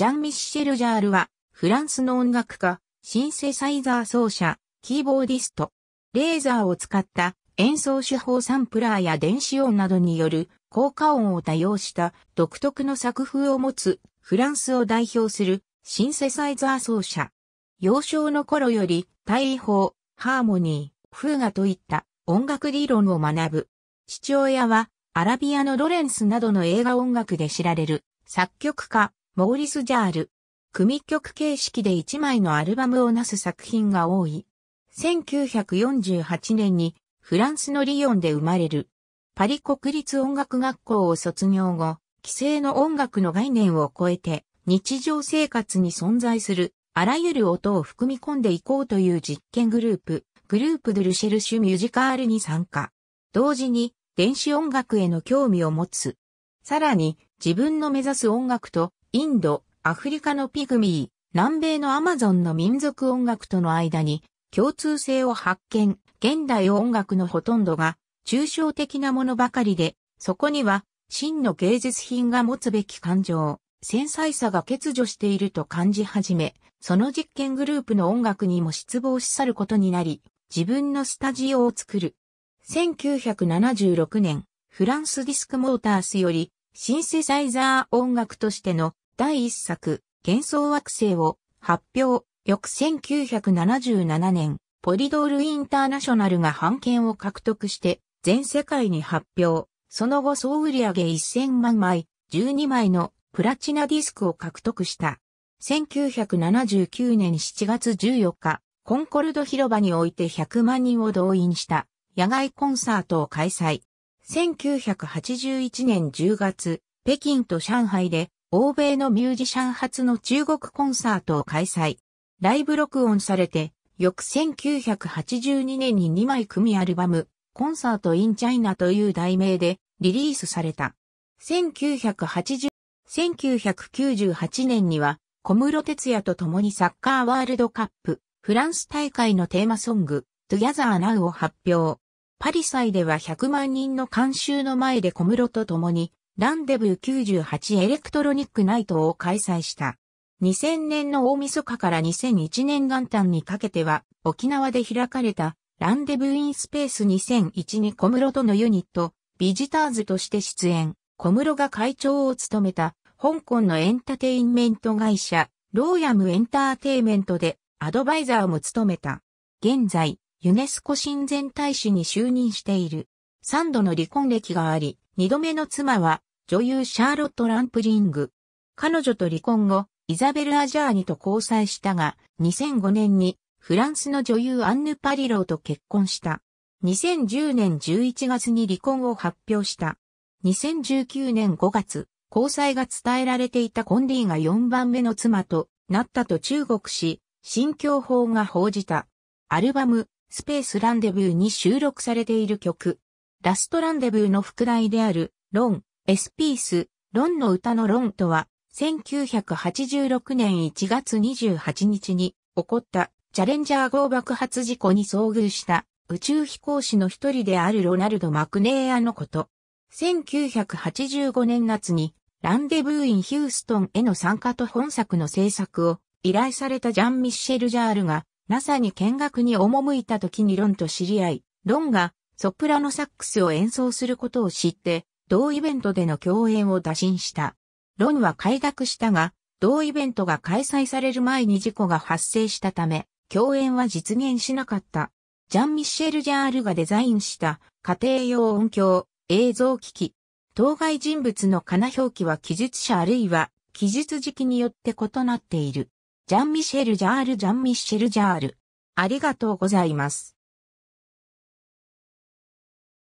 ジャン・ミッシェル・ジャールは、フランスの音楽家、シンセサイザー奏者、キーボーディスト、レーザーを使った演奏手法サンプラーや電子音などによる効果音を多用した独特の作風を持つフランスを代表するシンセサイザー奏者。幼少の頃より大砲、ハーモニー、フーガといった音楽理論を学ぶ。父親はアラビアのロレンスなどの映画音楽で知られる作曲家、モーリス・ジャール。組曲形式で1枚のアルバムをなす作品が多い。1948年にフランスのリヨンで生まれる。パリ国立音楽学校を卒業後、既成の音楽の概念を超えて日常生活に存在するあらゆる音を含み込んでいこうという実験グループ、グループドゥルシェルシュミュージカールに参加。同時に電子音楽への興味を持つ。さらに自分の目指す音楽とインド、アフリカのピグミー、南米のアマゾンの民族音楽との間に共通性を発見。現代音楽のほとんどが抽象的なものばかりで、そこには真の芸術品が持つべき感情、繊細さが欠如していると感じ始め、その実験グループの音楽にも失望し去ることになり、自分のスタジオを作る。1976年、フランスディスクモータースよりシンセサイザー音楽としての第一作、幻想惑星を発表、翌1977年、ポリドールインターナショナルが版権を獲得して全世界に発表、その後総売上1000万枚、12枚のプラチナディスクを獲得した。1979年7月14日、コンコルド広場において100万人を動員した野外コンサートを開催。1981年10月、北京と上海で、欧米のミュージシャン初の中国コンサートを開催。ライブ録音されて、翌1982年に2枚組アルバム、コンサートインチャイナという題名でリリースされた。1980 1998年には小室哲也と共にサッカーワールドカップフランス大会のテーマソング Together Now を発表。パリ祭では100万人の観衆の前で小室と共に、ランデブー98エレクトロニックナイトを開催した。2000年の大晦日から2001年元旦にかけては、沖縄で開かれた、ランデブーインスペース2001に小室とのユニット、ビジターズとして出演、小室が会長を務めた、香港のエンターテインメント会社、ローヤムエンターテイメントでアドバイザーも務めた。現在、ユネスコ親善大使に就任している。3度の離婚歴があり、2度目の妻は女優シャーロット・ランプリング。彼女と離婚後、イザベル・アジャーニと交際したが、2005年にフランスの女優アンヌ・パリローと結婚した。2010年11月に離婚を発表した。2019年5月、交際が伝えられていたコンディが4番目の妻となったと中国し、新教法が報じた。アルバム、スペースランデブーに収録されている曲。ラストランデブーの副題である、ロン、エスピース、ロンの歌のロンとは、1986年1月28日に起こったチャレンジャー号爆発事故に遭遇した宇宙飛行士の一人であるロナルド・マクネーアのこと。1985年夏にランデブーイン・ヒューストンへの参加と本作の制作を依頼されたジャン・ミッシェル・ジャールが NASA に見学に赴いた時にロンと知り合い、ロンがソプラノサックスを演奏することを知って、同イベントでの共演を打診した。ロンは快諾したが、同イベントが開催される前に事故が発生したため、共演は実現しなかった。ジャン・ミッシェル・ジャールがデザインした家庭用音響、映像機器。当該人物の金表記は記述者あるいは記述時期によって異なっている。ジャンミシェル・ジャール・ジャンミシェル・ジャール。ありがとうございます。